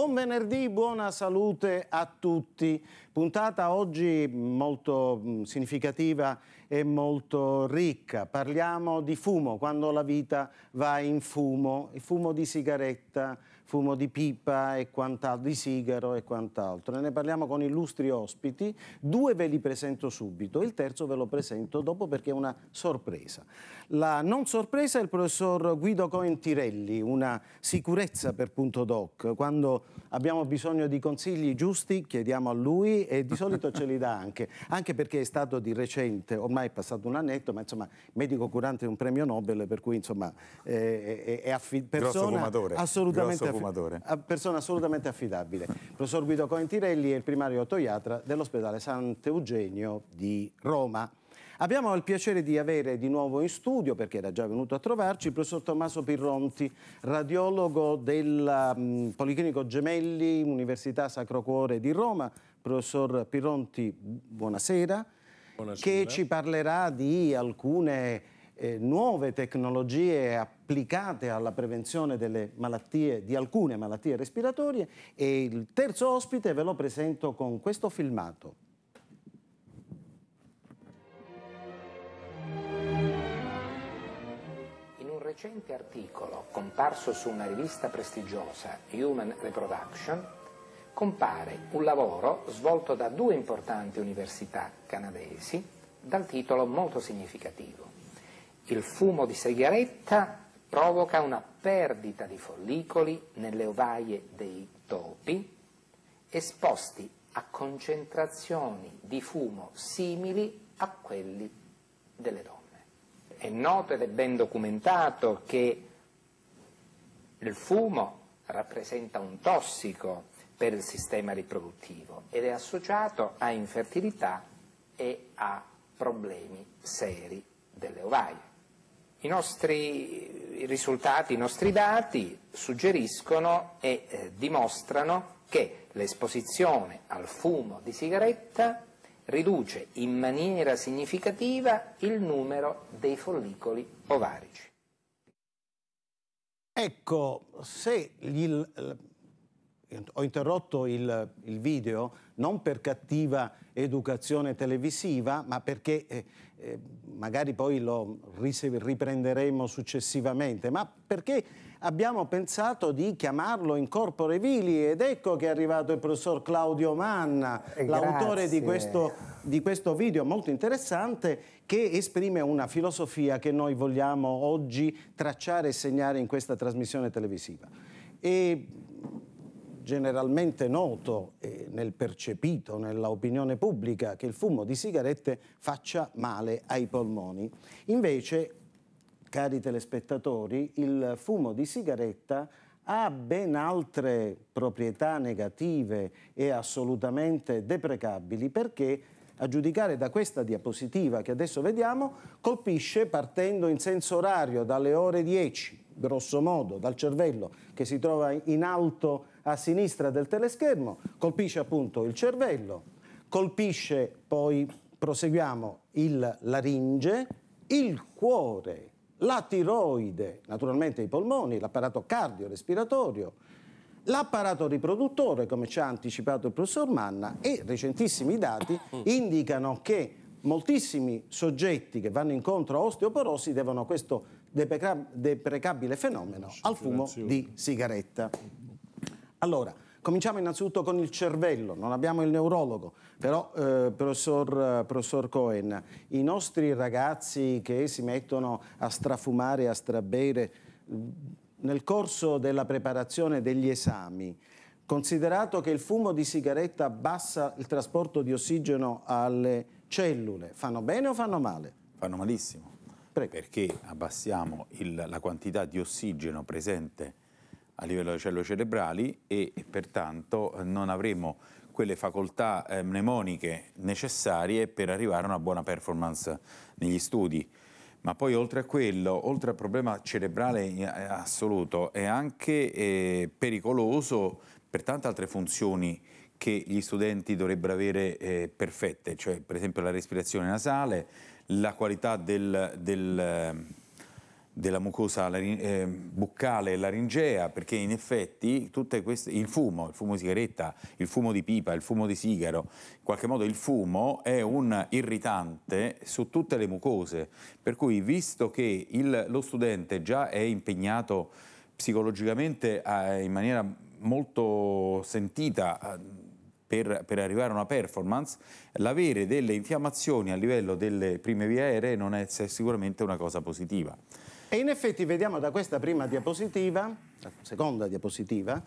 Buon venerdì, buona salute a tutti. Puntata oggi molto mm, significativa e molto ricca. Parliamo di fumo, quando la vita va in fumo, il fumo di sigaretta, fumo di pipa e quant'altro, di sigaro e quant'altro. Ne parliamo con illustri ospiti, due ve li presento subito, il terzo ve lo presento dopo perché è una sorpresa. La non sorpresa è il professor Guido Cohen Tirelli, una sicurezza per punto doc. Quando abbiamo bisogno di consigli giusti chiediamo a lui e di solito ce li dà anche, anche perché è stato di recente, ormai è passato un annetto, ma insomma medico curante di un premio Nobel, per cui insomma eh, è, è, è persona assolutamente affidabile consumatore. Persona assolutamente affidabile. Il professor Guido Cointirelli è il primario toiatra dell'ospedale Sant'Eugenio di Roma. Abbiamo il piacere di avere di nuovo in studio, perché era già venuto a trovarci, il professor Tommaso Pirronti, radiologo del um, mm, Policlinico Gemelli, Università Sacro Cuore di Roma. Professor Pirronti, buonasera. buonasera. Che ci parlerà di alcune eh, nuove tecnologie appunto applicate alla prevenzione malattie, di alcune malattie respiratorie e il terzo ospite ve lo presento con questo filmato. Un recente articolo comparso su una rivista prestigiosa, Human Reproduction, compare un lavoro svolto da due importanti università canadesi dal titolo molto significativo. Il fumo di sigaretta provoca una perdita di follicoli nelle ovaie dei topi esposti a concentrazioni di fumo simili a quelli delle donne. È noto ed è ben documentato che il fumo rappresenta un tossico per il sistema riproduttivo ed è associato a infertilità e a problemi seri delle ovaie. I nostri risultati, i nostri dati suggeriscono e eh, dimostrano che l'esposizione al fumo di sigaretta riduce in maniera significativa il numero dei follicoli ovarici. Ecco, se il, ho interrotto il, il video non per cattiva educazione televisiva, ma perché eh, eh magari poi lo riprenderemo successivamente, ma perché abbiamo pensato di chiamarlo in corpore vili ed ecco che è arrivato il professor Claudio Manna, eh, l'autore di, di questo, video molto interessante che esprime una filosofia che noi vogliamo oggi tracciare e segnare in questa trasmissione televisiva. E generalmente noto eh, nel percepito, nell'opinione pubblica, che il fumo di sigarette faccia male ai polmoni. Invece, cari telespettatori, il fumo di sigaretta ha ben altre proprietà negative e assolutamente deprecabili perché a giudicare da questa diapositiva che adesso vediamo, colpisce partendo in senso orario dalle ore 10, grosso modo, dal cervello che si trova in alto a sinistra del teleschermo, colpisce appunto il cervello, colpisce poi, proseguiamo, il laringe, il cuore, la tiroide, naturalmente i polmoni, l'apparato cardiorespiratorio, l'apparato riproduttore, come ci ha anticipato il professor Manna, e recentissimi dati indicano che moltissimi soggetti che vanno incontro a osteoporosi devono questo deprecabile fenomeno al fumo di sigaretta. Allora, cominciamo innanzitutto con il cervello, non abbiamo il neurologo, però eh, professor, eh, professor, Cohen, i nostri ragazzi che si mettono a strafumare, a strabere, nel corso della preparazione degli esami, considerato che il fumo di sigaretta abbassa il trasporto di ossigeno alle cellule, fanno bene o fanno male? Fanno malissimo, Prego. perché abbassiamo il, la quantità di ossigeno presente a livello delle cellule cerebrali e, pertanto eh, non avremo quelle facoltà eh, mnemoniche necessarie per arrivare a una buona performance negli studi. Ma poi oltre a quello, oltre al problema cerebrale eh, assoluto, è anche eh, pericoloso per tante altre funzioni che gli studenti dovrebbero avere eh, perfette, cioè per esempio la respirazione nasale, la qualità del, del della mucosa eh, buccale e laringea, perché in effetti queste, il fumo, il fumo di sigaretta, il fumo di pipa, il fumo di sigaro, in qualche modo il fumo è un irritante su tutte le mucose, per cui visto che il, lo studente già è impegnato psicologicamente a, in maniera molto sentita per, per, arrivare a una performance, l'avere delle infiammazioni a livello delle prime vie aeree non è sicuramente una cosa positiva. E in effetti vediamo da questa prima diapositiva, la seconda diapositiva,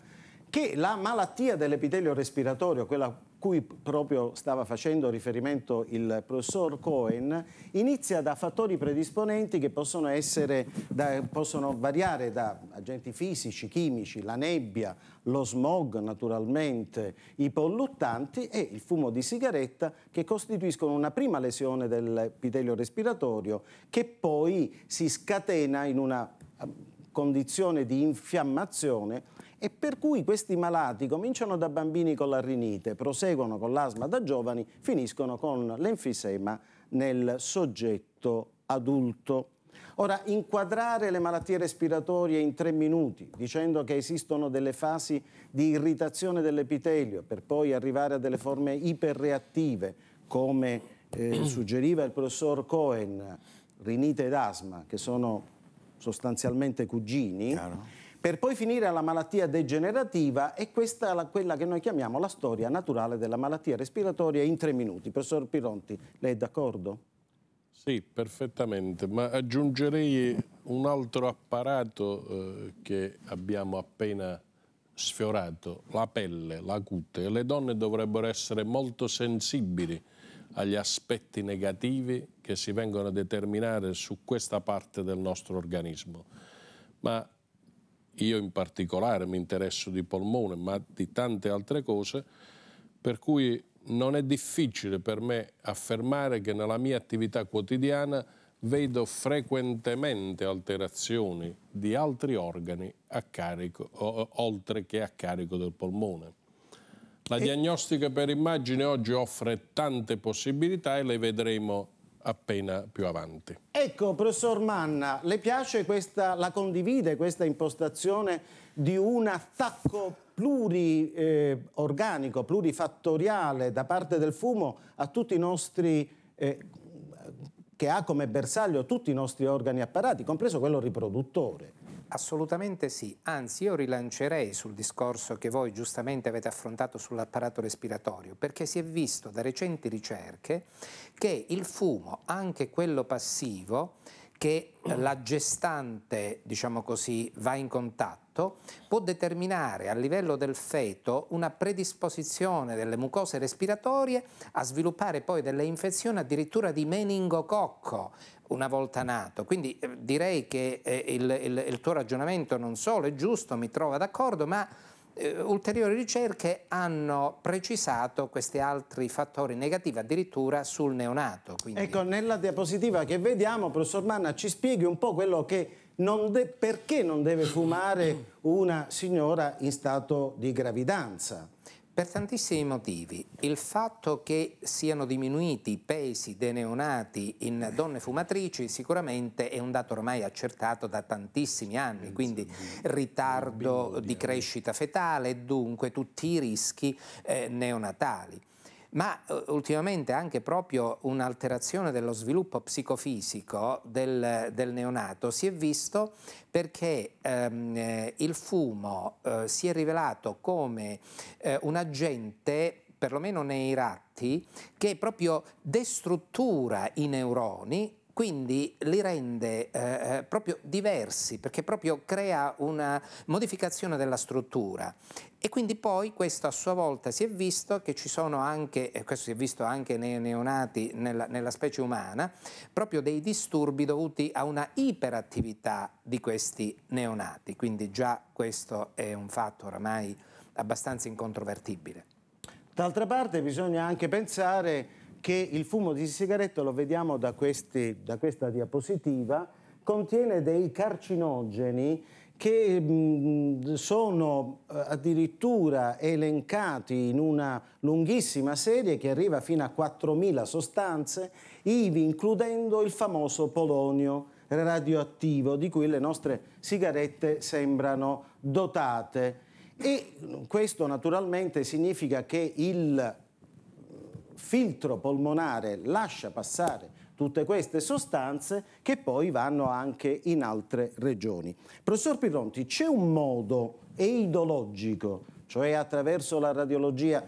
che la malattia dell'epitelio respiratorio, quella cui proprio stava facendo riferimento il professor Cohen, inizia da fattori predisponenti che possono, essere, da, possono variare da agenti fisici, chimici, la nebbia, lo smog naturalmente, i polluttanti e il fumo di sigaretta che costituiscono una prima lesione dell'epitelio respiratorio che poi si scatena in una eh, condizione di infiammazione e per cui questi malati cominciano da bambini con la rinite, proseguono con l'asma da giovani, finiscono con l'enfisema nel soggetto adulto. Ora, inquadrare le malattie respiratorie in tre minuti, dicendo che esistono delle fasi di irritazione dell'epitelio, per poi arrivare a delle forme iperreattive, come eh, suggeriva il professor Cohen, rinite ed asma, che sono sostanzialmente cugini, Chiaro per poi finire alla malattia degenerativa e questa è quella che noi chiamiamo la storia naturale della malattia respiratoria in tre minuti. Professor Pironti, lei è d'accordo? Sì, perfettamente, ma aggiungerei un altro apparato eh, che abbiamo appena sfiorato, la pelle, la cute. Le donne dovrebbero essere molto sensibili agli aspetti negativi che si vengono a determinare su questa parte del nostro organismo. Ma io in particolare mi interesso di polmone, ma di tante altre cose, per cui non è difficile per me affermare che nella mia attività quotidiana vedo frequentemente alterazioni di altri organi a carico, o, oltre che a carico del polmone. La diagnostica per immagine oggi offre tante possibilità e le vedremo appena più avanti. Ecco, professor Manna, le piace questa, la condivide questa impostazione di un attacco pluriorganico, eh, plurifattoriale da parte del fumo a tutti i nostri, eh, che ha come bersaglio tutti i nostri organi apparati, compreso quello riproduttore? Assolutamente sì, anzi io rilancerei sul discorso che voi giustamente avete affrontato sull'apparato respiratorio, perché si è visto da recenti ricerche che il fumo, anche quello passivo, che la gestante, diciamo così, va in contatto, neonato può determinare a livello del feto una predisposizione delle mucose respiratorie a sviluppare poi delle infezioni addirittura di meningococco una volta nato. Quindi eh, direi che eh, il, il, il tuo ragionamento non solo è giusto, mi trova d'accordo, ma eh, ulteriori ricerche hanno precisato questi altri fattori negativi addirittura sul neonato. Quindi... Ecco, nella diapositiva che vediamo, professor Manna, ci spieghi un po' quello che non perché non deve fumare una signora in stato di gravidanza? Per tantissimi motivi. Il fatto che siano diminuiti i pesi dei neonati in donne fumatrici sicuramente è un dato ormai accertato da tantissimi anni, quindi ritardo di crescita fetale e dunque tutti i rischi eh, neonatali ma ultimamente anche proprio un'alterazione dello sviluppo psicofisico del, del, neonato si è visto perché ehm, eh, il fumo eh, si è rivelato come eh, un agente perlomeno nei ratti, che proprio destruttura i neuroni quindi li rende eh, eh, proprio diversi perché proprio crea una modificazione della struttura e quindi poi questo a sua volta si è visto che ci sono anche, e questo si è visto anche nei neonati nella, nella specie umana, proprio dei disturbi dovuti a una iperattività di questi neonati, quindi già questo è un fatto oramai abbastanza incontrovertibile. D'altra parte bisogna anche pensare che il fumo di sigaretta, lo vediamo da, questi, da questa diapositiva, contiene dei carcinogeni che mh, sono eh, addirittura elencati in una lunghissima serie che arriva fino a 4.000 sostanze, ivi includendo il famoso polonio radioattivo di cui le nostre sigarette sembrano dotate. E questo naturalmente significa che il filtro polmonare lascia passare tutte queste sostanze che poi vanno anche in altre regioni. Professor Pironti, c'è un modo eidologico, cioè attraverso la radiologia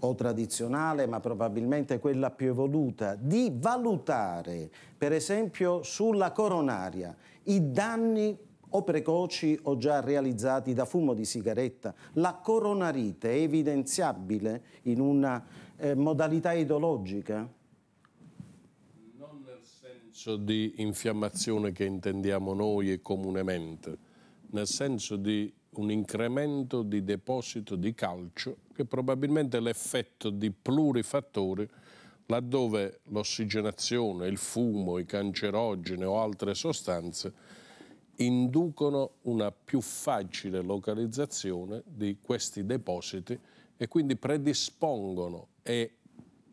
o tradizionale, ma probabilmente quella più evoluta, di valutare, per esempio sulla coronaria, i danni o precoci o già realizzati da fumo di sigaretta. La coronarite è evidenziabile in una eh, modalità ideologica? Non nel senso di infiammazione che intendiamo noi e comunemente, nel senso di un incremento di deposito di calcio che probabilmente è l'effetto di plurifattori laddove l'ossigenazione, il fumo, i cancerogeni o altre sostanze inducono una più facile localizzazione di questi depositi e quindi predispongono e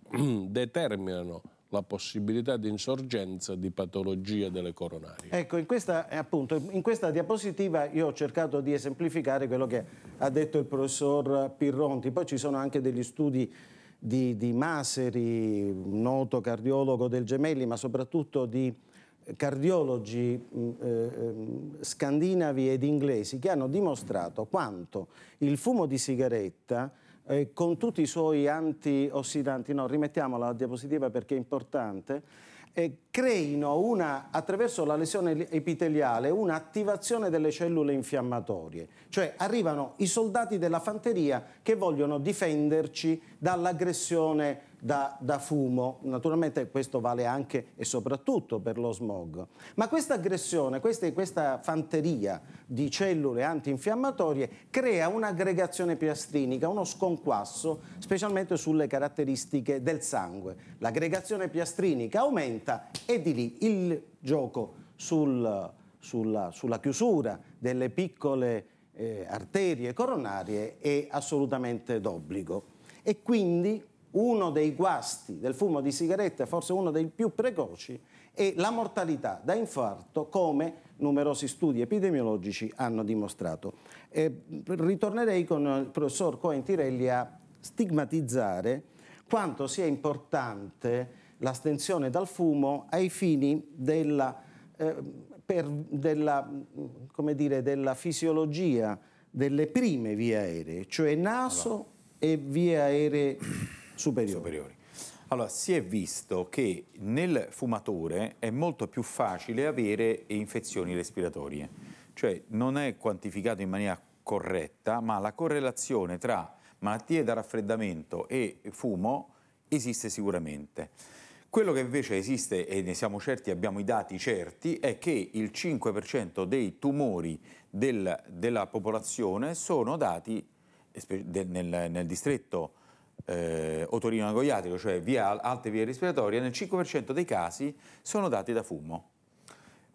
determinano la possibilità di insorgenza di patologie delle coronarie. Ecco, in questa, eh, appunto, in questa diapositiva io ho cercato di esemplificare quello che ha detto il professor Pirronti, poi ci sono anche degli studi di, di Maseri, noto cardiologo del Gemelli, ma soprattutto di eh, cardiologi mm, eh, ehm, scandinavi ed inglesi che hanno dimostrato quanto il fumo di sigaretta eh, con tutti i suoi antiossidanti, no, rimettiamo la diapositiva perché è importante, eh, creino una, attraverso la lesione epiteliale un'attivazione delle cellule infiammatorie. Cioè arrivano i soldati della fanteria che vogliono difenderci dall'aggressione da, da fumo. Naturalmente questo vale anche e soprattutto per lo smog. Ma questa aggressione, questa, questa fanteria di cellule antinfiammatorie crea un'aggregazione piastrinica, uno sconquasso, specialmente sulle caratteristiche del sangue. L'aggregazione piastrinica aumenta e di lì il gioco sul, sulla, sulla chiusura delle piccole eh, arterie coronarie è assolutamente d'obbligo. E quindi uno dei guasti del fumo di sigarette, forse uno dei più precoci, è la mortalità da infarto come numerosi studi epidemiologici hanno dimostrato. Eh, ritornerei con il professor Cohen Tirelli a stigmatizzare quanto sia importante l'astensione dal fumo ai fini della, eh, per, della, dire, della fisiologia delle prime vie aeree, cioè naso allora. e vie aeree superiori. superiori. Allora, si è visto che nel fumatore è molto più facile avere infezioni respiratorie, cioè non è quantificato in maniera corretta, ma la correlazione tra malattie da raffreddamento e fumo esiste sicuramente. Quello che invece esiste, e ne siamo certi, abbiamo i dati certi, è che il 5% dei tumori del, della popolazione sono dati nel, nel distretto eh, otorino agoiatrico, cioè via alte vie respiratorie, nel 5% dei casi sono dati da fumo.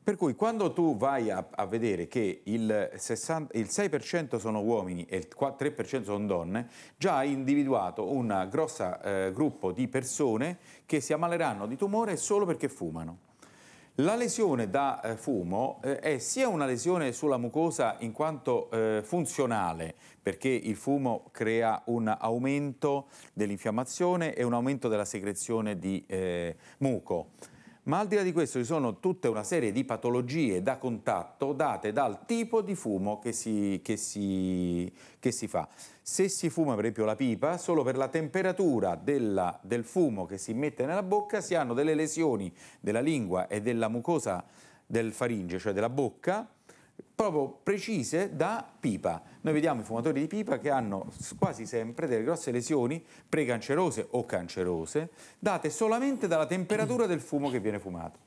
Per cui quando tu vai a, a vedere che il, 60, il 6% sono uomini e il 3% sono donne, già hai individuato un grosso eh, gruppo di persone che si ammaleranno di tumore solo perché fumano. La lesione da eh, fumo eh, è sia una lesione sulla mucosa in quanto eh, funzionale, perché il fumo crea un aumento dell'infiammazione e un aumento della secrezione di eh, muco ma al di là di questo ci sono tutta una serie di patologie da contatto date dal tipo di fumo che si, che si, che si fa. Se si fuma per esempio la pipa, solo per la temperatura della, del fumo che si mette nella bocca si hanno delle lesioni della lingua e della mucosa del faringe, cioè della bocca, proprio precise da pipa. Noi vediamo i fumatori di pipa che hanno quasi sempre delle grosse lesioni precancerose o cancerose date solamente dalla temperatura del fumo che viene fumato.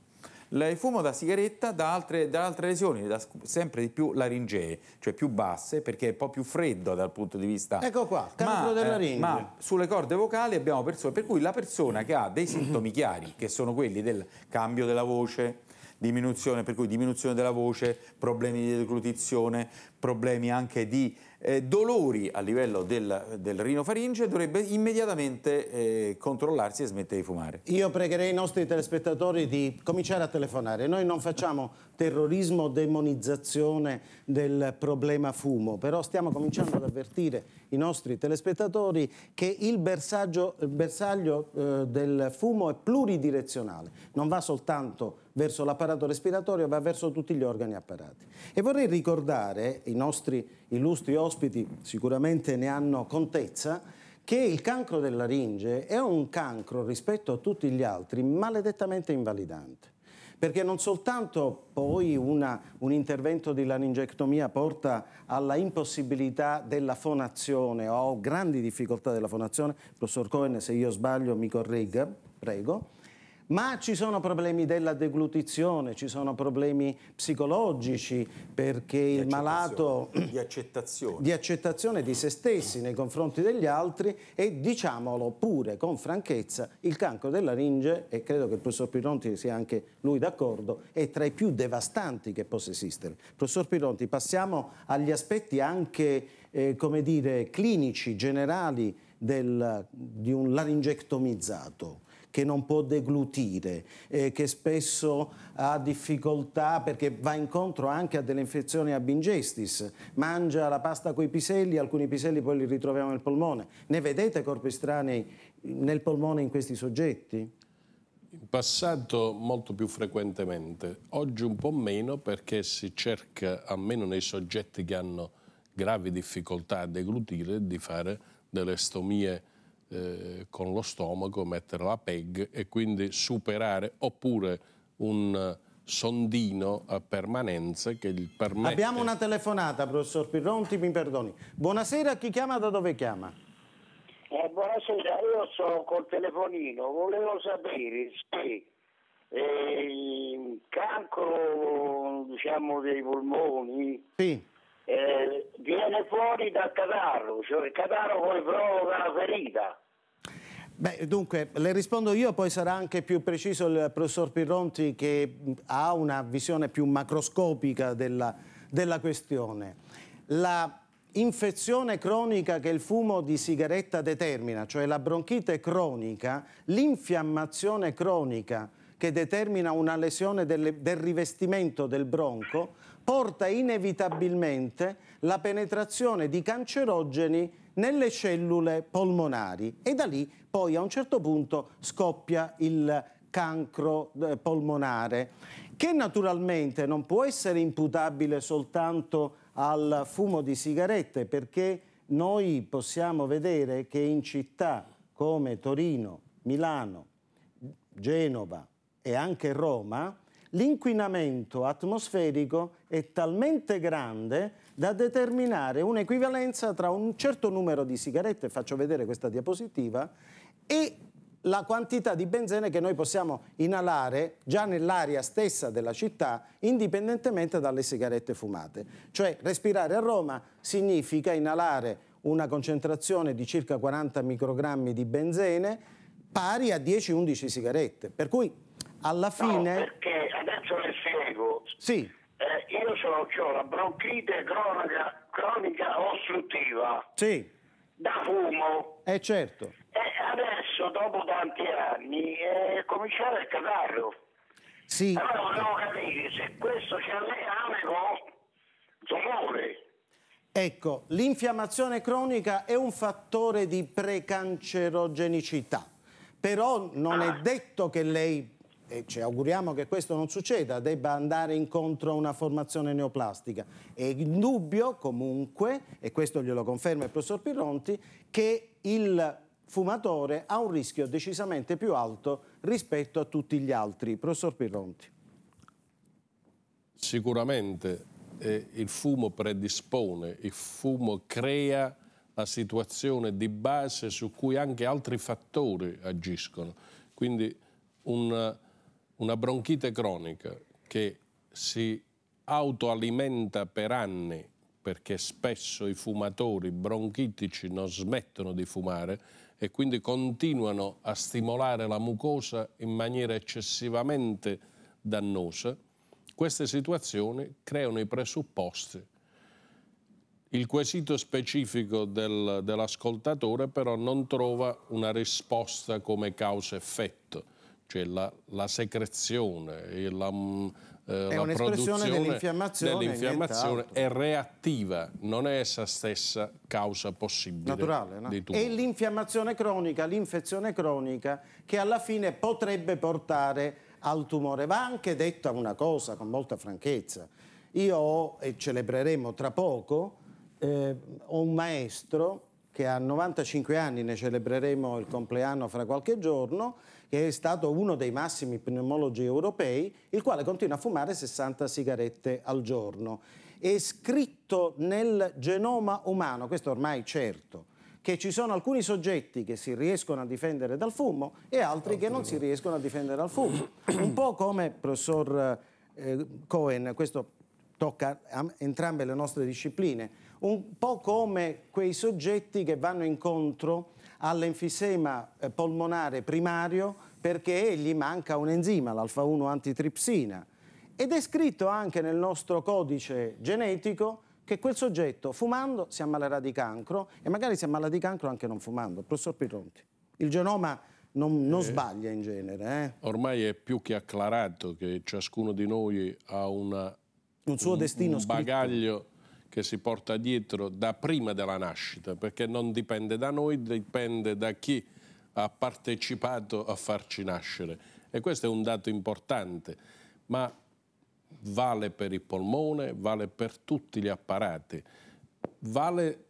Il fumo da sigaretta dà altre, dà altre lesioni, da sempre di più laringee, cioè più basse, perché è un po' più freddo dal punto di vista... Ecco qua, cancro della eh, laringe. Eh, ma sulle corde vocali abbiamo persone, per cui la persona che ha dei sintomi chiari, che sono quelli del cambio della voce, diminuzione, per cui diminuzione della voce, problemi di deglutizione, problemi anche di eh, dolori a livello del, del rinofaringe dovrebbe immediatamente eh, controllarsi e smettere di fumare. Io pregherei i nostri telespettatori di cominciare a telefonare. Noi non facciamo terrorismo, demonizzazione del problema fumo, però stiamo cominciando ad avvertire i nostri telespettatori che il, bersaglio, bersaglio eh, del fumo è pluridirezionale, non va soltanto verso l'apparato respiratorio, va verso tutti gli organi apparati. E vorrei ricordare i nostri illustri ospiti sicuramente ne hanno contezza, che il cancro della laringe è un cancro rispetto a tutti gli altri maledettamente invalidante. Perché non soltanto poi una, un intervento di laringectomia porta alla impossibilità della fonazione o grandi difficoltà della fonazione, professor Cohen se io sbaglio mi corregga, prego, ma ci sono problemi della deglutizione, ci sono problemi psicologici perché il malato di accettazione. di accettazione di se stessi nei confronti degli altri e diciamolo pure con franchezza, il cancro della ringe, e credo che il professor Pironti sia anche lui d'accordo, è tra i più devastanti che possa esistere. Professor Pironti, passiamo agli aspetti anche eh, come dire, clinici, generali del, di un laringectomizzato che non può deglutire, eh, che spesso ha difficoltà perché va incontro anche a delle infezioni ab ingestis, mangia la pasta con i piselli, alcuni piselli poi li ritroviamo nel polmone. Ne vedete corpi strani nel polmone in questi soggetti? In passato molto più frequentemente, oggi un po' meno perché si cerca, almeno nei soggetti che hanno gravi difficoltà a deglutire, di fare delle stomie eh, con lo stomaco mettere la PEG e quindi superare oppure un sondino a permanenza che gli permette... Abbiamo una telefonata, professor Pirronti, mi perdoni. Buonasera, chi chiama da dove chiama? Eh, buonasera, io sono col telefonino, volevo sapere se eh, il cancro diciamo, dei polmoni sì. eh, viene fuori dal catarro, cioè il catarro poi provoca la ferita. Beh, dunque, le rispondo io, poi sarà anche più preciso il professor Pirronti che ha una visione più macroscopica della, della questione. La infezione cronica che il fumo di sigaretta determina, cioè la bronchite cronica, l'infiammazione cronica che determina una lesione del, del rivestimento del bronco, porta inevitabilmente la penetrazione di cancerogeni nelle cellule polmonari e da lì poi a un certo punto scoppia il cancro eh, polmonare che naturalmente non può essere imputabile soltanto al fumo di sigarette perché noi possiamo vedere che in città come Torino, Milano, Genova e anche Roma l'inquinamento atmosferico è talmente grande da determinare un'equivalenza tra un certo numero di sigarette, faccio vedere questa diapositiva, e la quantità di benzene che noi possiamo inalare già nell'aria stessa della città indipendentemente dalle sigarette fumate. Cioè respirare a Roma significa inalare una concentrazione di circa 40 microgrammi di benzene pari a 10-11 sigarette. Per cui alla fine... No, perché adesso le spiego. Sì eh, io sono, ho la bronchite cronica, cronica ostruttiva. Sì. Da fumo. Eh certo. E adesso, dopo tanti anni, è eh, cominciato il catarro. Sì. Allora volevo capire se questo c'è legame con tumore. Ecco, l'infiammazione cronica è un fattore di precancerogenicità, però non ah. è detto che lei e ci auguriamo che questo non succeda, debba andare incontro a una formazione neoplastica. È indubbio comunque, e questo glielo conferma il professor Pirronti, che il fumatore ha un rischio decisamente più alto rispetto a tutti gli altri. Professor Pirronti. Sicuramente eh, il fumo predispone, il fumo crea la situazione di base su cui anche altri fattori agiscono. Quindi un una bronchite cronica che si autoalimenta per anni perché spesso i fumatori bronchitici non smettono di fumare e quindi continuano a stimolare la mucosa in maniera eccessivamente dannosa, queste situazioni creano i presupposti. Il quesito specifico del, dell'ascoltatore però non trova una risposta come causa-effetto cioè la, la secrezione e la, mm, eh, la produzione dell'infiammazione, dell'infiammazione è reattiva, non è essa stessa causa possibile Naturale, no? di tumore. È l'infiammazione cronica, l'infezione cronica che alla fine potrebbe portare al tumore. Va anche detta una cosa con molta franchezza. Io ho, e celebreremo tra poco, eh, ho un maestro che ha 95 anni, ne celebreremo il compleanno fra qualche giorno, che è stato uno dei massimi pneumologi europei, il quale continua a fumare 60 sigarette al giorno. È scritto nel genoma umano, questo ormai è certo, che ci sono alcuni soggetti che si riescono a difendere dal fumo e altri che non si riescono a difendere dal fumo. Un po' come, professor eh, Cohen, questo tocca entrambe le nostre discipline, un po' come quei soggetti che vanno incontro all'enfisema eh, polmonare primario perché gli manca un enzima, l'alfa-1 antitripsina. Ed è scritto anche nel nostro codice genetico che quel soggetto fumando si ammalerà di cancro e magari si ammala di cancro anche non fumando. Professor Pironti, il genoma non, non eh, sbaglia in genere. Eh? Ormai è più che acclarato che ciascuno di noi ha una, un suo un, destino un bagaglio che si porta dietro da prima della nascita, perché non dipende da noi, dipende da chi ha partecipato a farci nascere. E questo è un dato importante, ma vale per il polmone, vale per tutti gli apparati, vale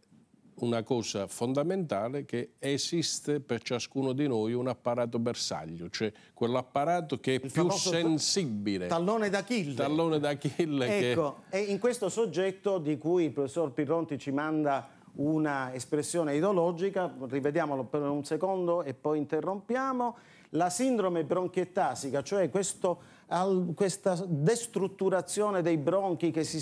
una cosa fondamentale che esiste per ciascuno di noi un apparato bersaglio, cioè quell'apparato che è Il più sensibile. Tallone d'Achille. Tallone d'Achille. Ecco, che... e in questo soggetto di cui il professor Pirronti ci manda una espressione ideologica, rivediamolo per un secondo e poi interrompiamo, la sindrome bronchietasica, cioè questo, al, questa destrutturazione dei bronchi che si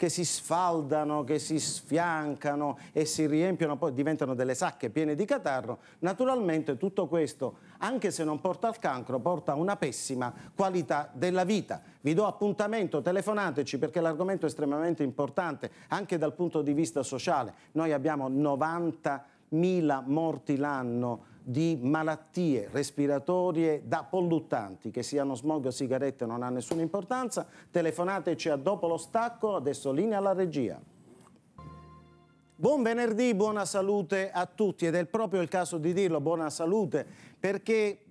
che si sfaldano, che si sfiancano e si riempiono, poi diventano delle sacche piene di catarro, naturalmente tutto questo, anche se non porta al cancro, porta a una pessima qualità della vita. Vi do appuntamento, telefonateci perché l'argomento è estremamente importante anche dal punto di vista sociale. Noi abbiamo 90.000 morti l'anno di malattie respiratorie da polluttanti, che siano smog o sigarette non ha nessuna importanza, telefonateci a dopo lo stacco, adesso linea alla regia. Buon venerdì, buona salute a tutti ed è proprio il caso di dirlo, buona salute, perché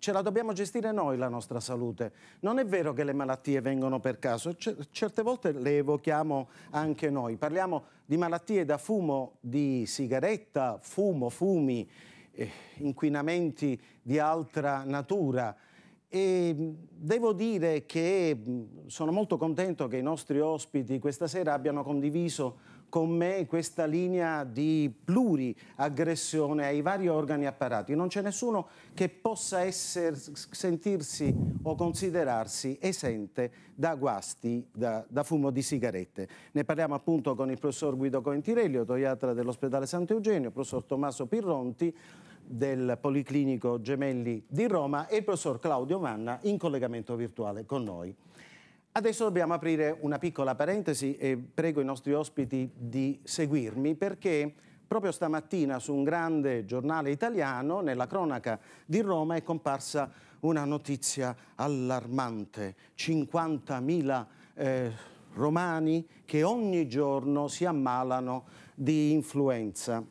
ce la dobbiamo gestire noi la nostra salute. Non è vero che le malattie vengono per caso, certe volte le evochiamo anche noi. Parliamo di malattie da fumo di sigaretta, fumo, fumi, eh, inquinamenti di altra natura. E devo dire che sono molto contento che i nostri ospiti questa sera abbiano condiviso con me questa linea di pluriaggressione ai vari organi apparati. Non c'è nessuno che possa essere, sentirsi o considerarsi esente da guasti da, da, fumo di sigarette. Ne parliamo appunto con il professor Guido Coentirelli, autoiatra dell'ospedale Sant'Eugenio, il professor Tommaso Pirronti del Policlinico Gemelli di Roma e il professor Claudio Manna in collegamento virtuale con noi. Adesso dobbiamo aprire una piccola parentesi e prego i nostri ospiti di seguirmi perché proprio stamattina su un grande giornale italiano, nella cronaca di Roma, è comparsa una notizia allarmante. 50.000 eh, romani che ogni giorno si ammalano di influenza.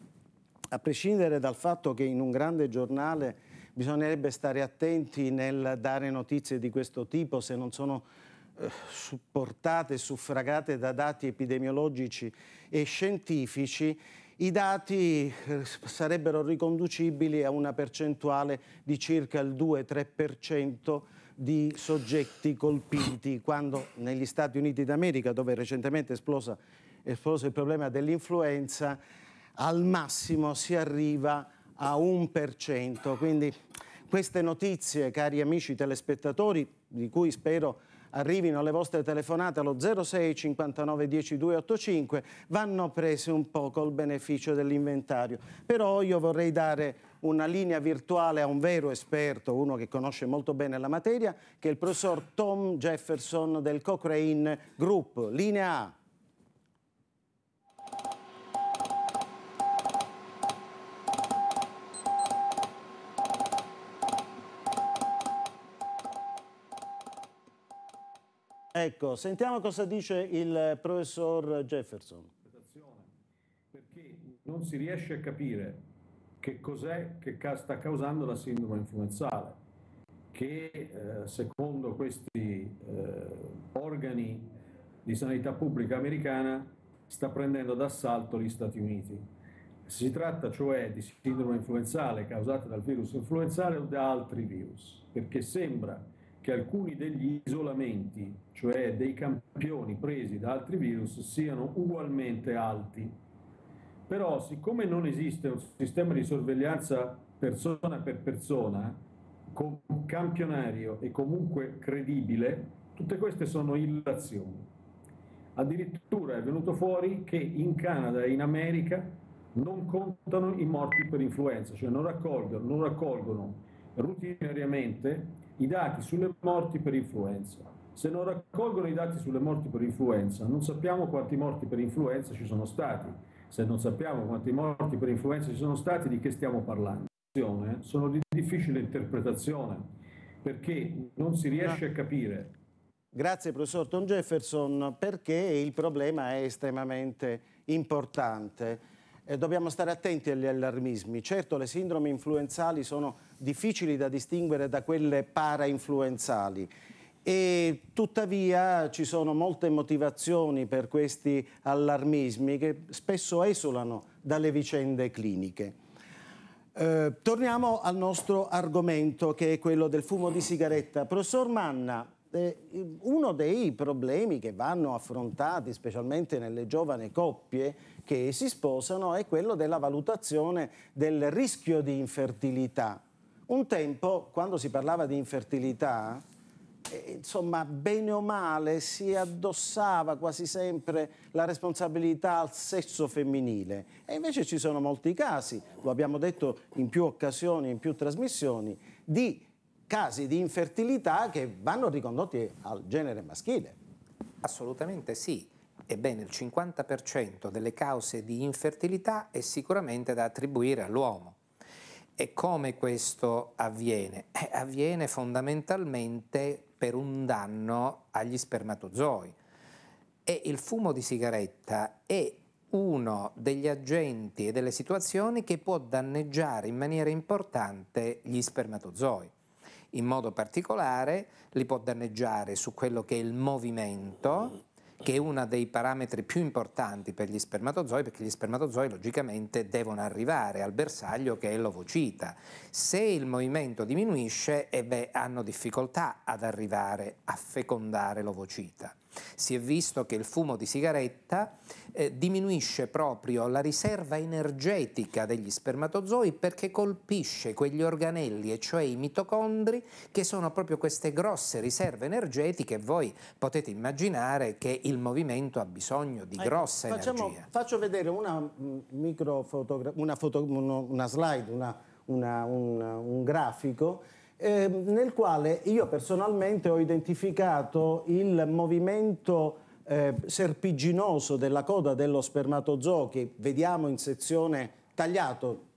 A prescindere dal fatto che in un grande giornale bisognerebbe stare attenti nel dare notizie di questo tipo se non sono supportate e suffragate da dati epidemiologici e scientifici, i dati eh, sarebbero riconducibili a una percentuale di circa il 2-3% di soggetti colpiti, quando negli Stati Uniti d'America, dove recentemente è esploso il problema dell'influenza, al massimo si arriva a 1%. Quindi queste notizie, cari amici telespettatori, di cui spero arrivino le vostre telefonate allo 06 59 10 285, vanno prese un po' col beneficio dell'inventario. Però io vorrei dare una linea virtuale a un vero esperto, uno che conosce molto bene la materia, che è il professor Tom Jefferson del Cochrane Group. Linea A. Ecco, sentiamo cosa dice il professor Jefferson. Perché non si riesce a capire che cos'è che sta causando la sindrome influenzale, che eh, secondo questi eh, organi di sanità pubblica americana sta prendendo d'assalto gli Stati Uniti. Si tratta cioè di sindrome influenzale causata dal virus influenzale o da altri virus, perché sembra che alcuni degli isolamenti, cioè dei campioni presi da altri virus, siano ugualmente alti. Però siccome non esiste un sistema di sorveglianza persona per persona, campionario e comunque credibile, tutte queste sono illazioni. Addirittura è venuto fuori che in Canada e in America non contano i morti per influenza, cioè non raccolgono, non raccolgono routinariamente i dati sulle morti per influenza. Se non raccolgono i dati sulle morti per influenza, non sappiamo quanti morti per influenza ci sono stati. Se non sappiamo quanti morti per influenza ci sono stati, di che stiamo parlando? Eh? Sono di difficile interpretazione perché non si riesce a capire. Grazie professor Tom Jefferson, perché il problema è estremamente importante eh, dobbiamo stare attenti agli allarmismi. Certo, le sindrome influenzali sono difficili da distinguere da quelle parainfluenzali e tuttavia ci sono molte motivazioni per questi allarmismi che spesso esulano dalle vicende cliniche. Eh, torniamo al nostro argomento che è quello del fumo di sigaretta. Professor Manna, eh, uno dei problemi che vanno affrontati specialmente nelle giovani coppie che si sposano è quello della valutazione del rischio di infertilità. Un tempo, quando si parlava di infertilità, eh, insomma, bene o male si addossava quasi sempre la responsabilità al sesso femminile. E invece ci sono molti casi, lo abbiamo detto in più occasioni, in più trasmissioni, di casi di infertilità che vanno ricondotti al genere maschile. Assolutamente sì. Ebbene, il 50% delle cause di infertilità è sicuramente da attribuire all'uomo. E come questo avviene? Eh, avviene fondamentalmente per un danno agli spermatozoi. E il fumo di sigaretta è uno degli agenti e delle situazioni che può danneggiare in maniera importante gli spermatozoi in modo particolare, li può danneggiare su quello che è il movimento, che è uno dei parametri più importanti per gli spermatozoi, perché gli spermatozoi logicamente devono arrivare al bersaglio che è l'ovocita. Se il movimento diminuisce, eh beh, hanno difficoltà ad arrivare a fecondare l'ovocita. Si è visto che il fumo di sigaretta eh, diminuisce proprio la riserva energetica degli spermatozoi perché colpisce quegli organelli, e cioè i mitocondri, che sono proprio queste grosse riserve energetiche. Voi potete immaginare che il movimento ha bisogno di eh, grossa facciamo, energia. Faccio vedere una mm, microfotografia, una, una, slide, una, un, un grafico Ehm, nel quale io personalmente ho identificato il movimento eh, serpiginoso della coda dello spermatozoo che vediamo in sezione tagliato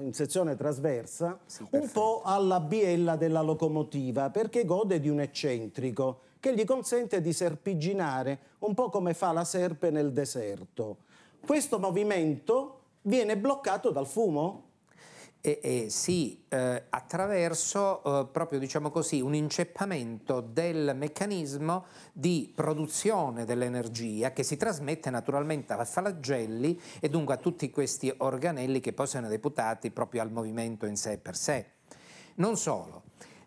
in sezione trasversa, sì, un po' alla biella della locomotiva, perché gode di un eccentrico che gli consente di serpiginare, un po' come fa la serpe nel deserto. Questo movimento viene bloccato dal fumo, e, e, sì, eh, attraverso eh, proprio diciamo così, un inceppamento del meccanismo di produzione dell'energia che si trasmette naturalmente a flagelli e dunque a tutti questi organelli che poi sono deputati proprio al movimento in sé per sé. Non solo,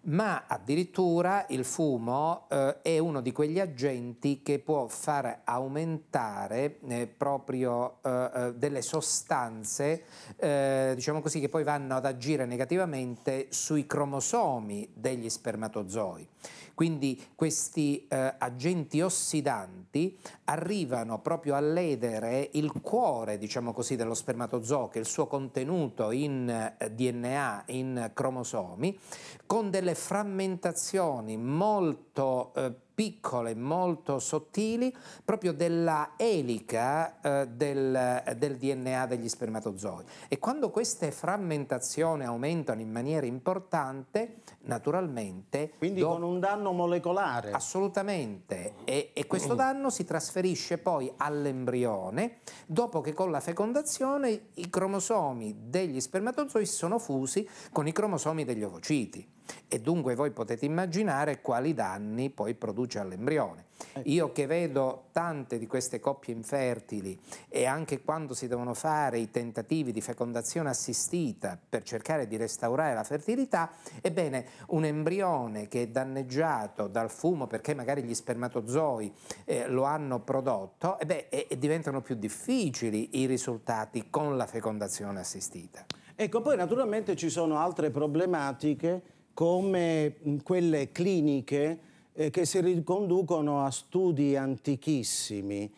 ma addirittura il fumo eh, è uno di quegli agenti che può far aumentare eh, proprio eh, eh delle sostanze, eh, diciamo così, che poi vanno ad agire negativamente sui cromosomi degli spermatozoi. Quindi questi eh, agenti ossidanti arrivano proprio a ledere il cuore, diciamo così, dello spermatozoo, che è il suo contenuto in eh, DNA, in cromosomi, con delle frammentazioni molto eh, piccole, molto sottili, proprio della elica eh, del, del, DNA degli spermatozoi. E quando queste frammentazioni aumentano in maniera importante, naturalmente... Quindi do... con un danno molecolare. Assolutamente. E, e questo danno si trasferisce poi all'embrione, dopo che con la fecondazione i cromosomi degli spermatozoi sono fusi con i cromosomi degli ovociti e dunque voi potete immaginare quali danni poi produce all'embrione. Ecco. Io che vedo tante di queste coppie infertili e anche quando si devono fare i tentativi di fecondazione assistita per cercare di restaurare la fertilità, ebbene un embrione che è danneggiato dal fumo perché magari gli spermatozoi eh, lo hanno prodotto, ebbene, eh e, e diventano più difficili i risultati con la fecondazione assistita. Ecco, poi naturalmente ci sono altre problematiche come quelle cliniche eh, che si riconducono a studi antichissimi,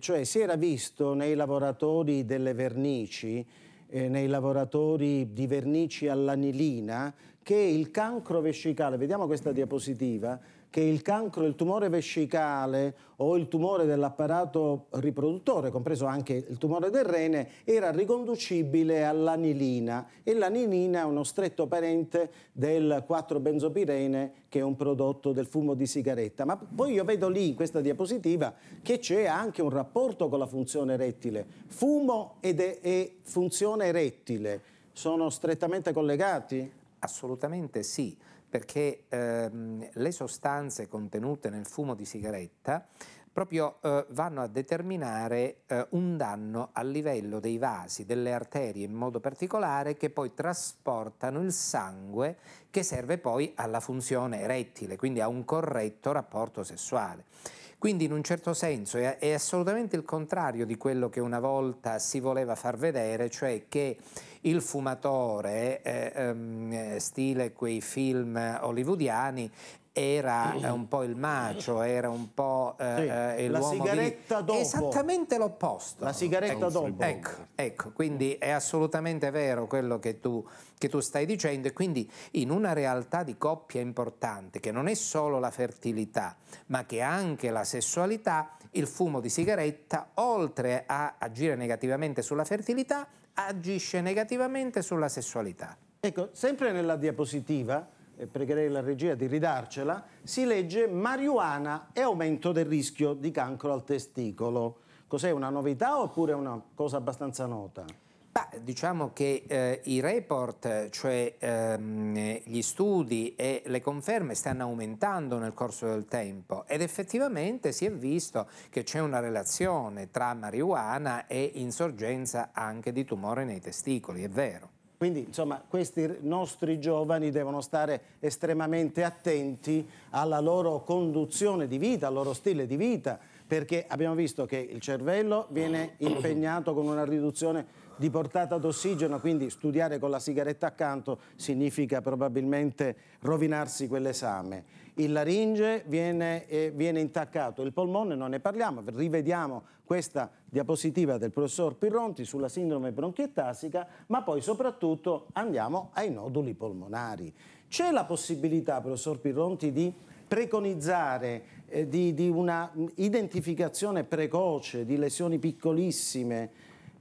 cioè si era visto nei lavoratori delle vernici, eh, nei lavoratori di vernici all'anilina, che il cancro vescicale, vediamo questa diapositiva, che il cancro, il tumore vescicale o il tumore dell'apparato riproduttore, compreso anche il tumore del rene, era riconducibile all'anilina e l'anilina è uno stretto parente del 4-benzopirene che è un prodotto del fumo di sigaretta. Ma poi io vedo lì in questa diapositiva che c'è anche un rapporto con la funzione erettile. Fumo e funzione erettile sono strettamente collegati? Assolutamente sì perché ehm, le sostanze contenute nel fumo di sigaretta proprio eh, vanno a determinare eh, un danno a livello dei vasi, delle arterie in modo particolare, che poi trasportano il sangue che serve poi alla funzione erettile, quindi a un corretto rapporto sessuale. Quindi in un certo senso è, è assolutamente il contrario di quello che una volta si voleva far vedere, cioè che il fumatore, eh, ehm, stile quei film eh, hollywoodiani, era eh, un po' il macio, era un po' eh, sì, eh, la sigaretta di... dopo. Esattamente l'opposto. La sigaretta ecco, dopo. Ecco, ecco, quindi è assolutamente vero quello che tu, che tu stai dicendo e quindi in una realtà di coppia importante che non è solo la fertilità ma che è anche la sessualità, il fumo di sigaretta oltre a agire negativamente sulla fertilità agisce negativamente sulla sessualità. Ecco, sempre nella diapositiva e eh, pregherei la regia di ridarcela, si legge marijuana e aumento del rischio di cancro al testicolo. Cos'è una novità oppure una cosa abbastanza nota? Beh, diciamo che eh, i report, cioè ehm, gli studi e le conferme stanno aumentando nel corso del tempo ed effettivamente si è visto che c'è una relazione tra marijuana e insorgenza anche di tumore nei testicoli, è vero. Quindi insomma, questi nostri giovani devono stare estremamente attenti alla loro conduzione di vita, al loro stile di vita, perché abbiamo visto che il cervello viene impegnato con una riduzione di portata d'ossigeno, quindi studiare con la sigaretta accanto significa probabilmente rovinarsi quell'esame. Il laringe viene, eh, viene intaccato, il polmone non ne parliamo, rivediamo questa diapositiva del professor Pirronti sulla sindrome bronchietassica, ma poi soprattutto andiamo ai noduli polmonari. C'è la possibilità, professor Pirronti, di preconizzare, eh, di, di una identificazione precoce di lesioni piccolissime,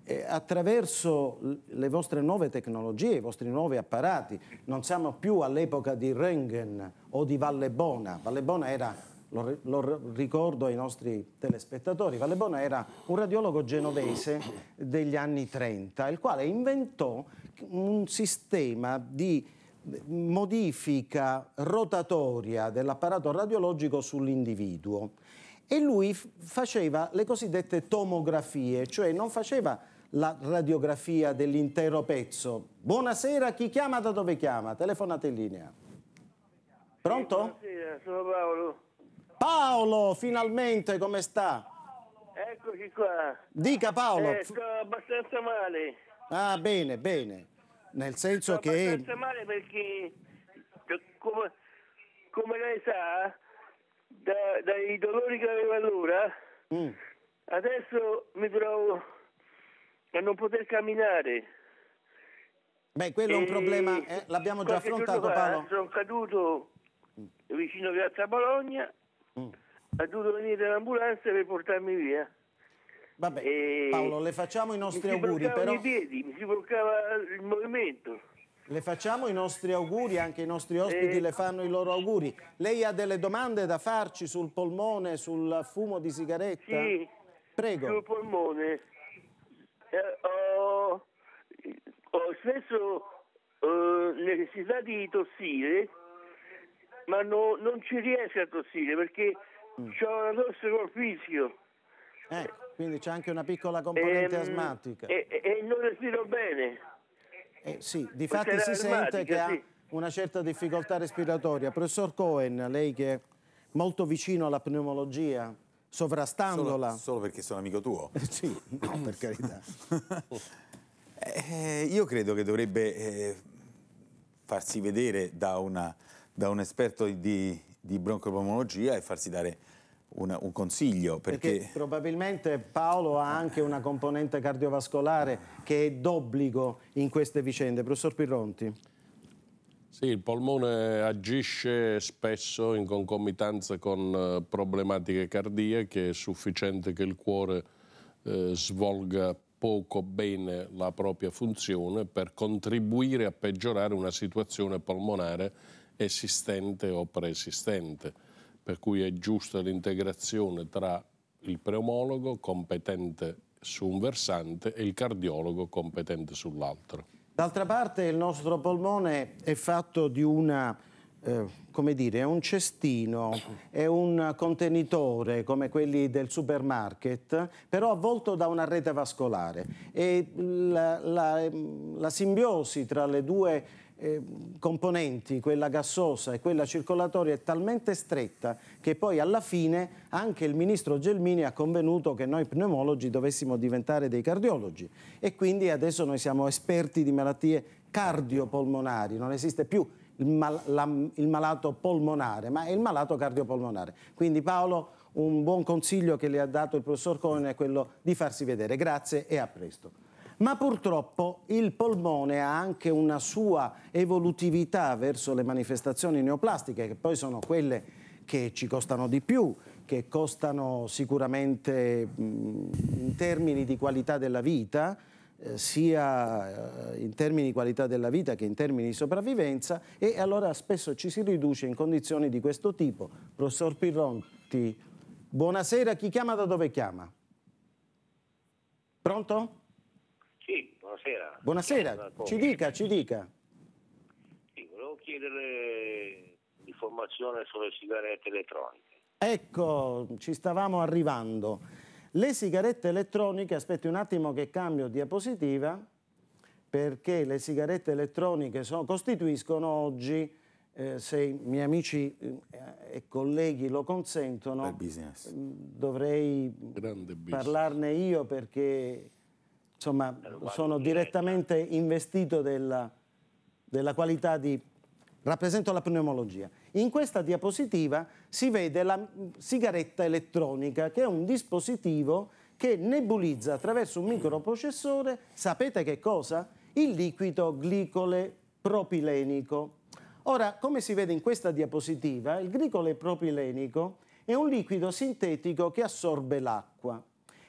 eh, attraverso le vostre nuove tecnologie, i vostri nuovi apparati, non siamo più all'epoca di Röntgen o di Vallebona. Vallebona era, lo, lo ricordo ai nostri telespettatori, Vallebona era un radiologo genovese degli anni 30, il quale inventò un sistema di modifica rotatoria dell'apparato radiologico sull'individuo e lui faceva le cosiddette tomografie, cioè non faceva la radiografia dell'intero pezzo. Buonasera, chi chiama da dove chiama? Telefonate in linea. Pronto? Buonasera, sono Paolo. Paolo, finalmente, come sta? Eccoci qua. Dica Paolo. Eh, sto abbastanza male. Ah, bene, bene. Nel senso sto che... Sto abbastanza male perché, come, come lei sa, da, dai dolori che aveva allora, mm. adesso mi trovo a non poter camminare. Beh, quello e è un problema, eh? l'abbiamo già affrontato Paolo. Sono caduto vicino a Piazza Bologna, mm. ha dovuto venire l'ambulanza per portarmi via. Vabbè, e Paolo, le facciamo i nostri auguri, però... I piedi, mi si bloccava il movimento. Le facciamo i nostri auguri, anche i nostri ospiti eh, le fanno i loro auguri. Lei ha delle domande da farci sul polmone, sul fumo di sigaretta? Sì, Prego. sul polmone eh, ho, ho, spesso eh, necessità di tossire, ma no, non ci riesco a tossire perché mm. ho la tosse col fischio. Eh, quindi c'è anche una piccola componente ehm, asmatica. E, e, non respiro bene. Eh, sì, difatti si sente che sì. ha una certa difficoltà respiratoria. Professor Cohen, lei che è molto vicino alla pneumologia, sovrastandola. Solo, solo perché sono amico tuo? sì, no, per carità. eh, io credo che dovrebbe eh, farsi vedere da, una, da un esperto di, di broncopomologia e farsi dare una, un consiglio. Perché... perché... probabilmente Paolo ha anche una componente cardiovascolare che è d'obbligo in queste vicende. Professor Pirronti. Sì, il polmone agisce spesso in concomitanza con eh, problematiche cardiache, è sufficiente che il cuore eh, svolga poco bene la propria funzione per contribuire a peggiorare una situazione polmonare esistente o preesistente. Per cui è giusta l'integrazione tra il preomologo competente su un versante e il cardiologo competente sull'altro. D'altra parte il nostro polmone è fatto di una eh, come dire, è un cestino, è un contenitore come quelli del supermarket, però avvolto da una rete vascolare. E la, la, la simbiosi tra le due Ehm, componenti, quella gassosa e quella circolatoria, è talmente stretta che poi alla fine anche il ministro Gelmini ha convenuto che noi pneumologi dovessimo diventare dei cardiologi e quindi adesso noi siamo esperti di malattie cardiopolmonari, non esiste più il, mal la, il malato polmonare, ma è il malato cardiopolmonare. Quindi Paolo un buon consiglio che le ha dato il professor Cohen è quello di farsi vedere. Grazie e a presto ma purtroppo il polmone ha anche una sua evolutività verso le manifestazioni neoplastiche, che poi sono quelle che ci costano di più, che costano sicuramente in termini di qualità della vita, eh, sia eh, in termini di qualità della vita che in termini di sopravvivenza e allora spesso ci si riduce in condizioni di questo tipo. Professor Pirronti, buonasera, chi chiama da dove chiama? Pronto? buonasera. Buonasera, ci dica, ci dica. Sì, volevo chiedere informazione sulle sigarette elettroniche. Ecco, ci stavamo arrivando. Le sigarette elettroniche, aspetti un attimo che cambio diapositiva, perché le sigarette elettroniche sono, costituiscono oggi, eh, se i miei amici eh, e colleghi lo consentono, mm, dovrei parlarne io perché insomma, sono direttamente investito della, della qualità di... rappresento la pneumologia. In questa diapositiva si vede la sigaretta elettronica, che è un dispositivo che nebulizza attraverso un microprocessore, sapete che cosa? Il liquido glicole propilenico. Ora, come si vede in questa diapositiva, il glicole propilenico è un liquido sintetico che assorbe l'acqua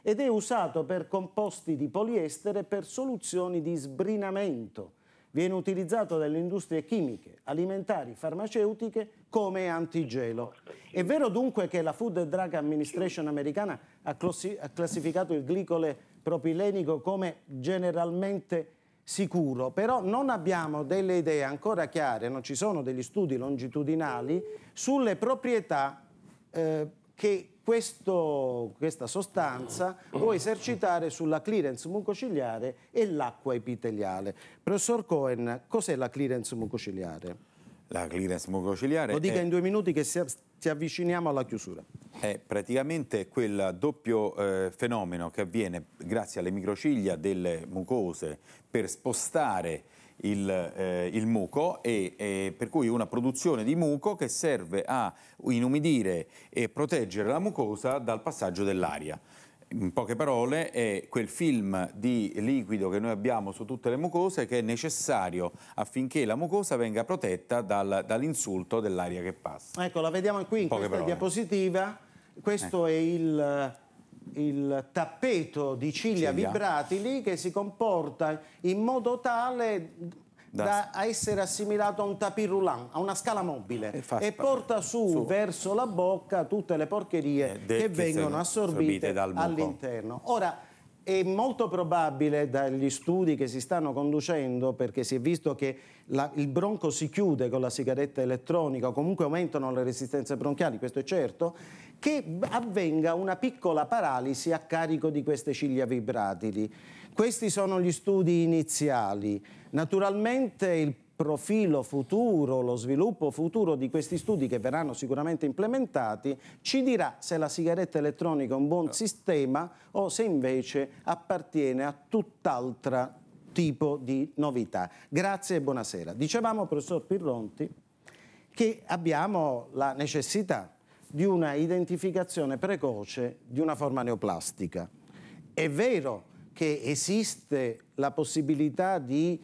ed è usato per composti di poliestere per soluzioni di sbrinamento. Viene utilizzato dalle industrie chimiche, alimentari, farmaceutiche come antigelo. È vero dunque che la Food and Drug Administration americana ha classificato il glicole propilenico come generalmente sicuro, però non abbiamo delle idee ancora chiare, non ci sono degli studi longitudinali sulle proprietà eh, che questo, questa sostanza può esercitare sulla clearance mucociliare e l'acqua epiteliale. Professor Cohen, cos'è la clearance mucociliare? La clearance mucociliare... Lo dica è... in due minuti che si, ci avviciniamo alla chiusura. È praticamente quel doppio eh, fenomeno che avviene grazie alle microciglia delle mucose per spostare il, eh, il muco e, e, per cui una produzione di muco che serve a inumidire e proteggere la mucosa dal passaggio dell'aria. In poche parole è quel film di liquido che noi abbiamo su tutte le mucose che è necessario affinché la mucosa venga protetta dal, dall'insulto dell'aria che passa. Ecco, la vediamo qui in, in questa parole. diapositiva. Questo ecco. è il il tappeto di ciglia, ciglia. vibratili che si comporta in modo tale da, da essere assimilato a un tapis roulant, a una scala mobile e, e porta su, su, verso la bocca tutte le porcherie eh, De che vengono assorbite, assorbite all'interno. Ora, è molto probabile dagli studi che si stanno conducendo, perché si è visto che la, il bronco si chiude con la sigaretta elettronica, o comunque aumentano le resistenze bronchiali, questo è certo, che avvenga una piccola paralisi a carico di queste ciglia vibratili. Questi sono gli studi iniziali. Naturalmente il profilo futuro, lo sviluppo futuro di questi studi che verranno sicuramente implementati, ci dirà se la sigaretta elettronica è un buon sistema o se invece appartiene a tutt'altra tipo di novità. Grazie e buonasera. Dicevamo, professor Pirronti, che abbiamo la necessità di una identificazione precoce di una forma neoplastica. È vero che esiste la possibilità di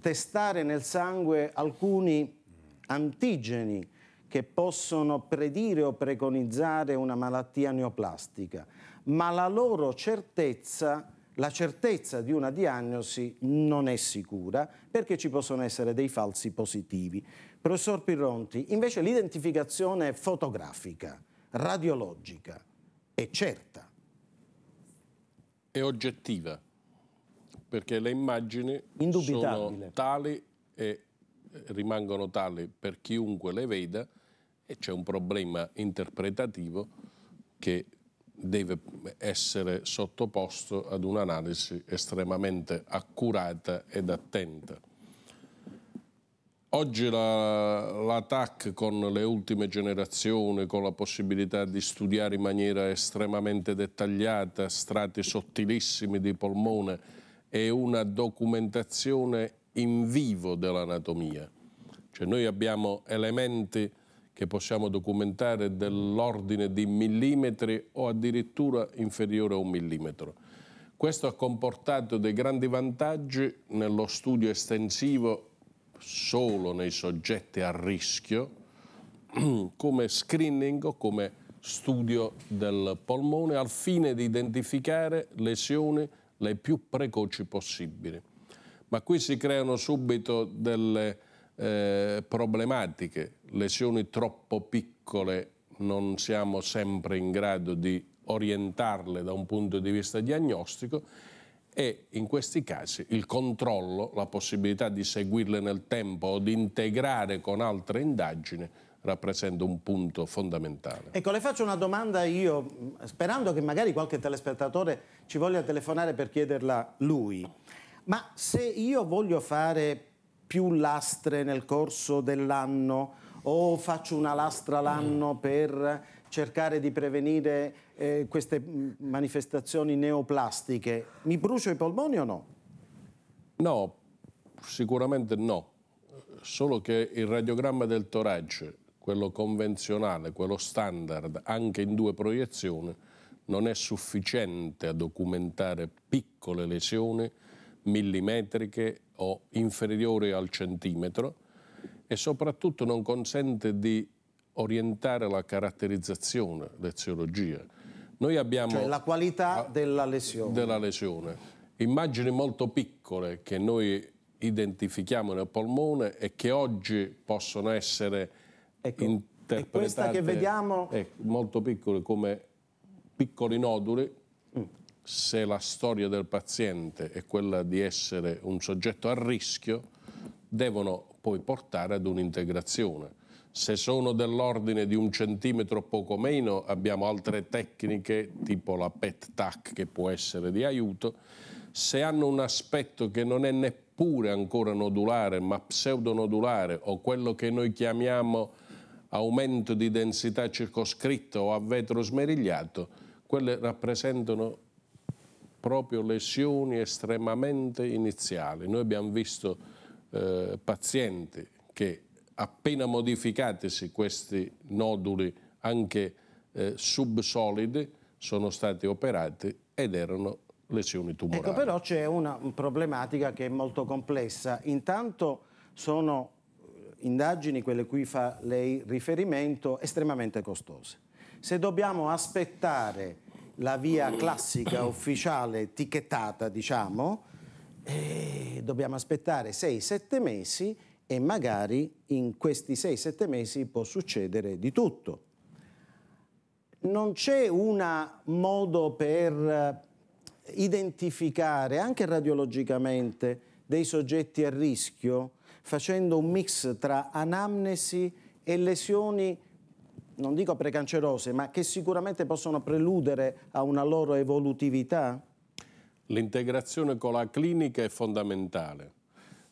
testare nel sangue alcuni antigeni che possono predire o preconizzare una malattia neoplastica, ma la loro certezza, la certezza di una diagnosi non è sicura perché ci possono essere dei falsi positivi. Professor Pirronti, invece l'identificazione fotografica, radiologica, è certa. È oggettiva, perché le immagini sono tali e rimangono tali per chiunque le veda e c'è un problema interpretativo che deve essere sottoposto ad un'analisi estremamente accurata ed attenta. Oggi la, la con le ultime generazioni, con la possibilità di studiare in maniera estremamente dettagliata strati sottilissimi di polmone, è una documentazione in vivo dell'anatomia. Cioè noi abbiamo elementi che possiamo documentare dell'ordine di millimetri o addirittura inferiore a un millimetro. Questo ha comportato dei grandi vantaggi nello studio estensivo solo nei soggetti a rischio come screening o come studio del polmone al fine di identificare lesioni le più precoci possibili. Ma qui si creano subito delle eh, problematiche, lesioni troppo piccole non siamo sempre in grado di orientarle da un punto di vista diagnostico e in questi casi il controllo, la possibilità di seguirle nel tempo o di integrare con altre indagini rappresenta un punto fondamentale. Ecco, le faccio una domanda io, sperando che magari qualche telespettatore ci voglia telefonare per chiederla lui. Ma se io voglio fare più lastre nel corso dell'anno o faccio una lastra l'anno per cercare di prevenire eh, queste mm, manifestazioni neoplastiche. Mi brucio i polmoni o no? No, sicuramente no. Solo che il radiogramma del torace, quello convenzionale, quello standard, anche in due proiezioni, non è sufficiente a documentare piccole lesioni millimetriche o inferiori al centimetro e soprattutto non consente di orientare la caratterizzazione leziologia. Noi abbiamo cioè la qualità ah, della lesione. della lesione. Immagini molto piccole che noi identifichiamo nel polmone e che oggi possono essere ecco, interpretate. E questa che vediamo... Eh, molto piccole come piccoli noduli. Mm. Se la storia del paziente è quella di essere un soggetto a rischio, devono poi portare ad un'integrazione se sono dell'ordine di un centimetro poco meno, abbiamo altre tecniche tipo la pet tac che può essere di aiuto. Se hanno un aspetto che non è neppure ancora nodulare, ma pseudonodulare o quello che noi chiamiamo aumento di densità circoscritta o a vetro smerigliato, quelle rappresentano proprio lesioni estremamente iniziali. Noi abbiamo visto eh, pazienti che appena modificatesi questi noduli anche eh, subsolidi, sono stati operati ed erano lesioni tumorali. Ecco, però c'è una problematica che è molto complessa. Intanto sono eh, indagini, quelle cui fa lei riferimento, estremamente costose. Se dobbiamo aspettare la via classica, ufficiale, etichettata, diciamo, eh, dobbiamo aspettare 6-7 mesi e magari in questi 6-7 mesi può succedere di tutto. Non c'è un modo per eh, identificare anche radiologicamente dei soggetti a rischio facendo un mix tra anamnesi e lesioni non dico precancerose, ma che sicuramente possono preludere a una loro evolutività? L'integrazione con la clinica è fondamentale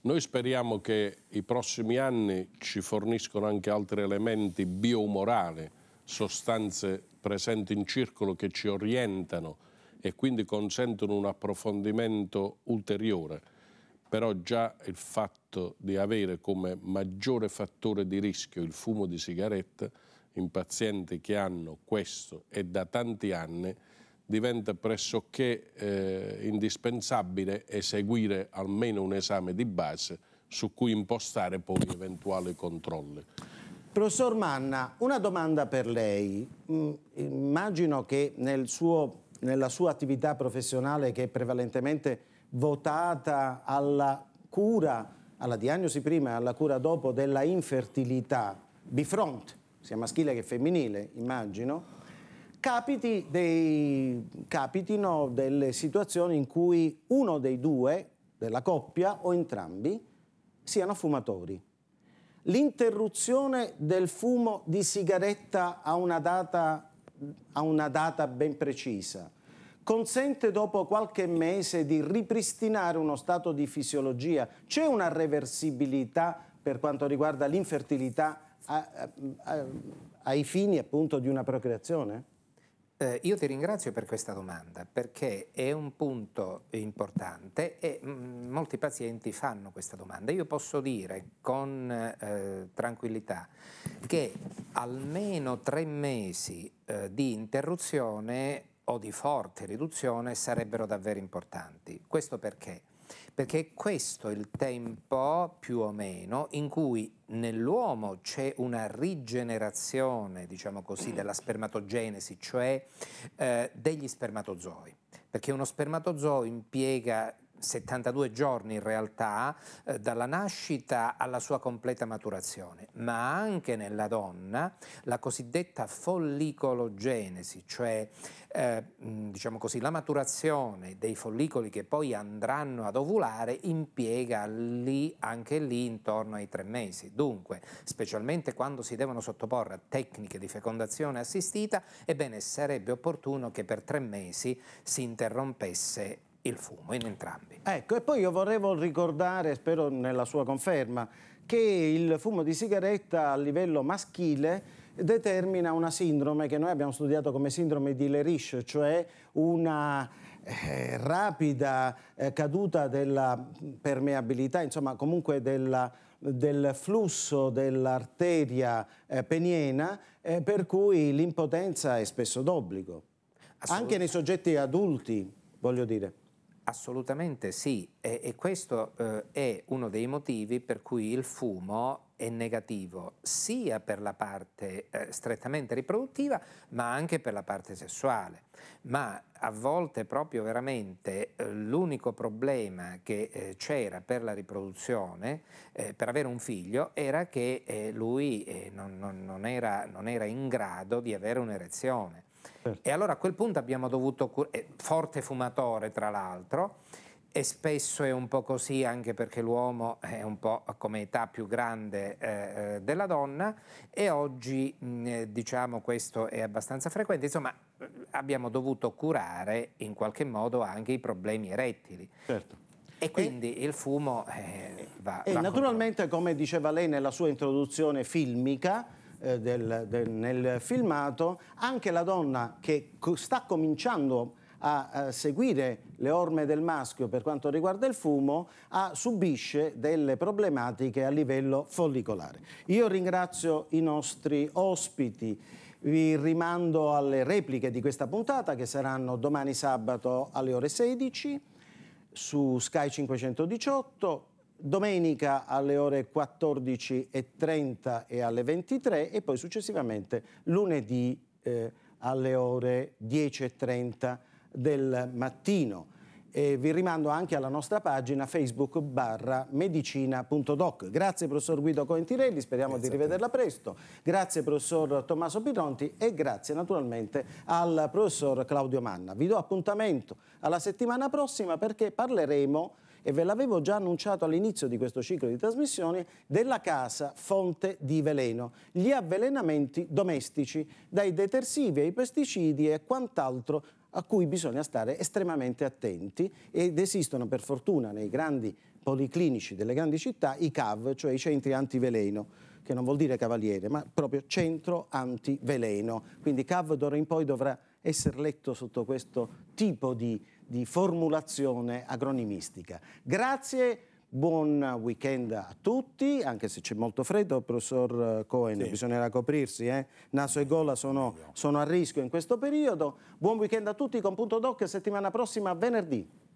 noi speriamo che i prossimi anni ci forniscono anche altri elementi biomorali, sostanze presenti in circolo che ci orientano e quindi consentono un approfondimento ulteriore. Però già il fatto di avere come maggiore fattore di rischio il fumo di sigaretta in pazienti che hanno questo e da tanti anni diventa pressoché eh, indispensabile eseguire almeno un esame di base su cui impostare poi eventuali controlli. Professor Manna, una domanda per lei. Mm, immagino che nel suo, nella sua attività professionale che è prevalentemente votata alla cura, alla diagnosi prima e alla cura dopo della infertilità, bifront, sia maschile che femminile, immagino, capiti dei, capitino delle situazioni in cui uno dei due, della coppia o entrambi, siano fumatori. L'interruzione del fumo di sigaretta a una data, a una data ben precisa, consente dopo qualche mese di ripristinare uno stato di fisiologia. C'è una reversibilità per quanto riguarda l'infertilità ai fini appunto di una procreazione? Eh, io ti ringrazio per questa domanda perché è un punto importante e mh, mm, molti pazienti fanno questa domanda. Io posso dire con eh, tranquillità che almeno tre mesi eh, di interruzione o di forte riduzione sarebbero davvero importanti. Questo perché? perché questo è il tempo più o meno in cui nell'uomo c'è una rigenerazione, diciamo così, mm. della spermatogenesi, cioè eh, degli spermatozoi, perché uno spermatozoo impiega 72 giorni in realtà, eh, dalla nascita alla sua completa maturazione, ma anche nella donna la cosiddetta follicologenesi, cioè eh, diciamo così, la maturazione dei follicoli che poi andranno ad ovulare impiega lì, anche lì intorno ai tre mesi. Dunque, specialmente quando si devono sottoporre a tecniche di fecondazione assistita, ebbene sarebbe opportuno che per tre mesi si interrompesse il fumo in entrambi. Ecco, e poi io vorrevo ricordare, spero nella sua conferma, che il fumo di sigaretta a livello maschile determina una sindrome che noi abbiamo studiato come sindrome di Lerish, cioè una eh, rapida eh, caduta della permeabilità, insomma comunque della del flusso dell'arteria eh, peniena, eh, per cui l'impotenza è spesso d'obbligo. Anche nei soggetti adulti, voglio dire. Assolutamente sì, e, e questo eh, è uno dei motivi per cui il fumo è negativo sia per la parte eh, strettamente riproduttiva ma anche per la parte sessuale. Ma a volte proprio veramente eh, l'unico problema che eh, c'era per la riproduzione, eh, per avere un figlio, era che eh, lui eh, non, non, non, era, non era in grado di avere un'erezione. Certo. E allora a quel punto abbiamo dovuto, cur- eh, forte fumatore tra l'altro, e spesso è un po' così anche perché l'uomo è un po' come età più grande eh, eh della donna e oggi mh, eh, diciamo questo è abbastanza frequente, insomma abbiamo dovuto curare in qualche modo anche i problemi erettili. Certo. E quindi e, il fumo eh, va... E va naturalmente, contro. come diceva lei nella sua introduzione filmica, eh, del, del, nel filmato, anche la donna che co sta cominciando a, seguire le orme del maschio per quanto riguarda il fumo, a, subisce delle problematiche a livello follicolare. Io ringrazio i nostri ospiti. Vi rimando alle repliche di questa puntata che saranno domani sabato alle ore 16 su Sky 518 domenica alle ore 14.30 e alle 23 e poi successivamente lunedì eh, alle ore 10.30 del mattino. E vi rimando anche alla nostra pagina facebook barra medicina.doc. Grazie professor Guido Coentirelli, speriamo grazie di rivederla presto. Grazie professor Tommaso Pironti e grazie naturalmente al professor Claudio Manna. Vi do appuntamento alla settimana prossima perché parleremo e ve l'avevo già annunciato all'inizio di questo ciclo di trasmissioni, della casa fonte di veleno, gli avvelenamenti domestici, dai detersivi ai pesticidi e quant'altro a cui bisogna stare estremamente attenti ed esistono per fortuna nei grandi policlinici delle grandi città i CAV, cioè i centri antiveleno che non vuol dire cavaliere, ma proprio centro antiveleno. Quindi CAV d'ora in poi dovrà essere letto sotto questo tipo di di formulazione agronimistica. Grazie. Buon weekend a tutti, anche se c'è molto freddo, professor eh, Cohen, sì. bisognerà coprirsi, eh? naso e gola sono, sono a rischio in questo periodo. Buon weekend a tutti con Punto Doc, settimana prossima venerdì.